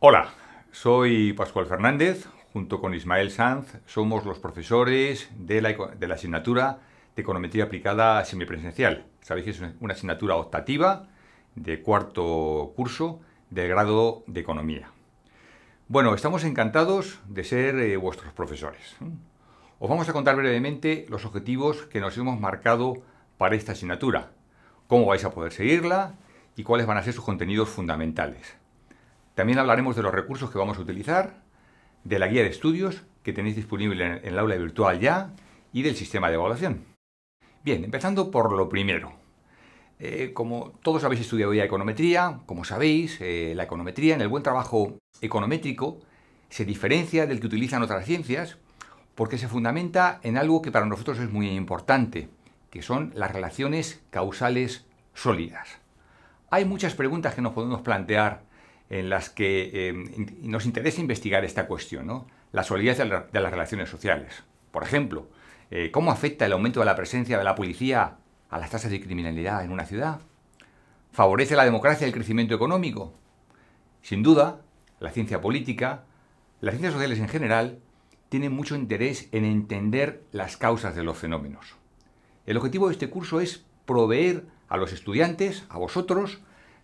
Hola, soy Pascual Fernández, junto con Ismael Sanz, somos los profesores de la, asignatura de Econometría Aplicada Semipresencial. Sabéis que es una asignatura optativa de cuarto curso del grado de Economía. Bueno, estamos encantados de ser eh, vuestros profesores. Os vamos a contar brevemente los objetivos que nos hemos marcado para esta asignatura, cómo vais a poder seguirla y cuáles van a ser sus contenidos fundamentales. También hablaremos de los recursos que vamos a utilizar, de la guía de estudios que tenéis disponible en, el aula virtual ya y del sistema de evaluación. Bien, empezando por lo primero. Eh, como todos habéis estudiado ya econometría, como sabéis, eh, la econometría en el buen trabajo econométrico se diferencia del que utilizan otras ciencias porque se fundamenta en algo que para nosotros es muy importante, que son las relaciones causales sólidas. Hay muchas preguntas que nos podemos plantear en las que eh, nos interesa investigar esta cuestión, la solidez de, las relaciones sociales. Por ejemplo, eh, ¿cómo afecta el aumento de la presencia de la policía a las tasas de criminalidad en una ciudad? ¿Favorece la democracia y el crecimiento económico? Sin duda, la ciencia política, las ciencias sociales en general, tienen mucho interés en entender las causas de los fenómenos. El objetivo de este curso es proveer a los estudiantes, a vosotros,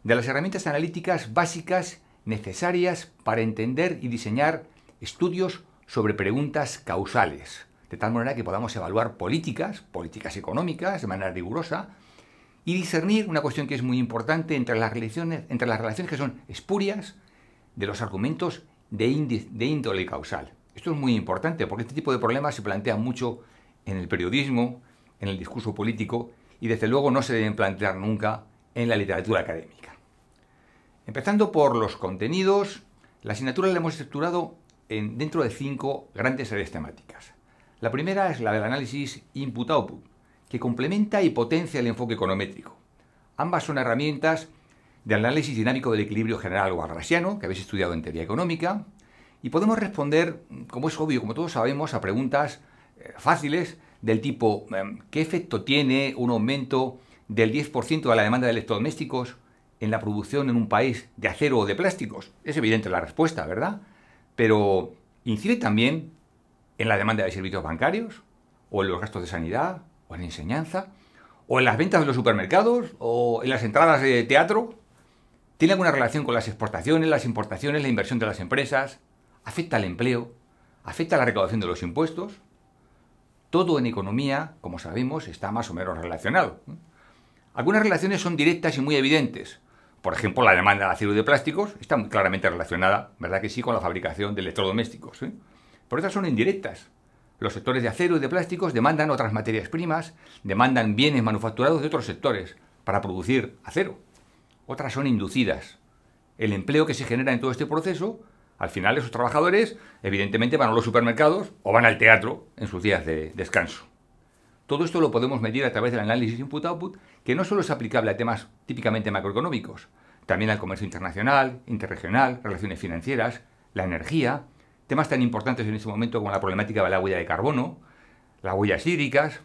de las herramientas analíticas básicas necesarias para entender y diseñar estudios sobre preguntas causales, de tal manera que podamos evaluar políticas, políticas económicas de manera rigurosa, y discernir una cuestión que es muy importante entre las relaciones, entre las relaciones que son espurias de los argumentos de, de índole causal. Esto es muy importante porque este tipo de problemas se plantean mucho en el periodismo, en el discurso político y desde luego no se deben plantear nunca en la literatura académica. Empezando por los contenidos, la asignatura la hemos estructurado dentro de cinco grandes áreas temáticas. La primera es la del análisis input-output, que complementa y potencia el enfoque econométrico. Ambas son herramientas de análisis dinámico del equilibrio general o que habéis estudiado en teoría económica, y podemos responder, como es obvio, como todos sabemos, a preguntas eh, fáciles del tipo em, ¿qué efecto tiene un aumento del 10% de la demanda de electrodomésticos en la producción en un país de acero o de plásticos? Es evidente la respuesta, ¿verdad? Pero incide también en la demanda de servicios bancarios, o en los gastos de sanidad, o en la enseñanza, o en las ventas de los supermercados, o en las entradas de teatro. ¿Tiene alguna relación con las exportaciones, las importaciones, la inversión de las empresas? ¿Afecta al empleo? ¿Afecta a la recaudación de los impuestos? Todo en economía, como sabemos, está más o menos relacionado. Algunas relaciones son directas y muy evidentes, por ejemplo, la demanda de acero y de plásticos está claramente relacionada, ¿verdad que sí?, con la fabricación de electrodomésticos. ¿eh? Pero estas son indirectas. Los sectores de acero y de plásticos demandan otras materias primas, demandan bienes manufacturados de otros sectores para producir acero. Otras son inducidas. El empleo que se genera en todo este proceso, al final esos trabajadores, evidentemente, van a los supermercados o van al teatro en sus días de descanso. Todo esto lo podemos medir a través del análisis input-output, que no solo es aplicable a temas típicamente macroeconómicos, también al comercio internacional, interregional, relaciones financieras, la energía, temas tan importantes en este momento como la problemática de la huella de carbono, las huellas hídricas,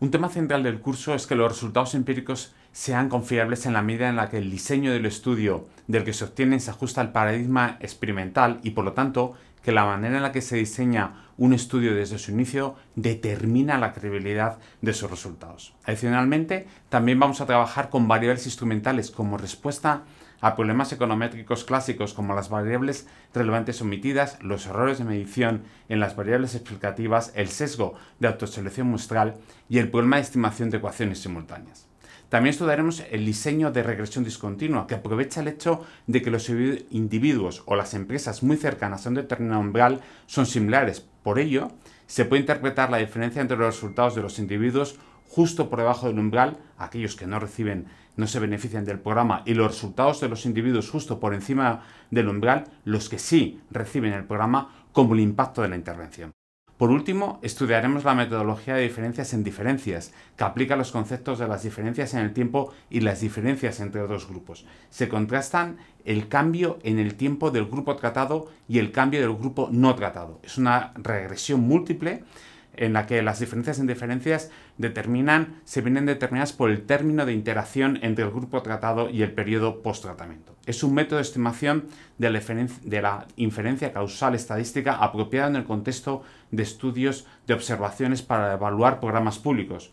un tema central del curso es que los resultados empíricos sean confiables en la medida en la que el diseño del estudio del que se obtienen se ajusta al paradigma experimental y por lo tanto que la manera en la que se diseña un estudio desde su inicio determina la credibilidad de sus resultados. Adicionalmente, también vamos a trabajar con variables instrumentales como respuesta a problemas econométricos clásicos como las variables relevantes omitidas, los errores de medición en las variables explicativas, el sesgo de autoselección muestral y el problema de estimación de ecuaciones simultáneas. También estudiaremos el diseño de regresión discontinua, que aprovecha el hecho de que los individuos o las empresas muy cercanas a un determinado umbral son similares. Por ello, se puede interpretar la diferencia entre los resultados de los individuos justo por debajo del umbral, aquellos que no reciben no se benefician del programa y los resultados de los individuos justo por encima del umbral los que sí reciben el programa como el impacto de la intervención. Por último, estudiaremos la metodología de diferencias en diferencias, que aplica los conceptos de las diferencias en el tiempo y las diferencias entre dos grupos. Se contrastan el cambio en el tiempo del grupo tratado y el cambio del grupo no tratado. Es una regresión múltiple en la que las diferencias en diferencias determinan, se vienen determinadas por el término de interacción entre el grupo tratado y el periodo post-tratamiento. Es un método de estimación de la, inferencia causal estadística apropiada en el contexto de estudios de observaciones para evaluar programas públicos.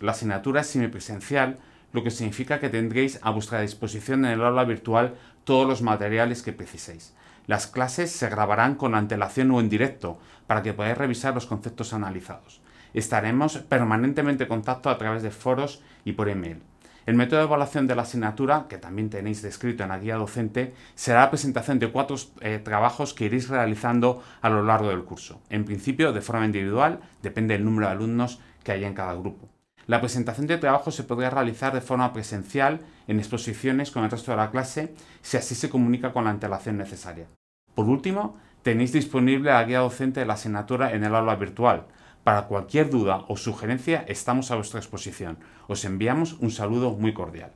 La asignatura es semipresencial, lo que significa que tendréis a vuestra disposición en el aula virtual todos los materiales que preciséis. Las clases se grabarán con antelación o en directo para que podáis revisar los conceptos analizados. Estaremos permanentemente en contacto a través de foros y por email. El método de evaluación de la asignatura, que también tenéis descrito en la guía docente, será la presentación de cuatro eh, trabajos que iréis realizando a lo largo del curso. En principio, de forma individual, depende del número de alumnos que haya en cada grupo. La presentación de trabajo se podría realizar de forma presencial en exposiciones con el resto de la clase si así se comunica con la antelación necesaria. Por último, tenéis disponible la guía docente de la asignatura en el aula virtual. Para cualquier duda o sugerencia estamos a vuestra disposición. Os enviamos un saludo muy cordial.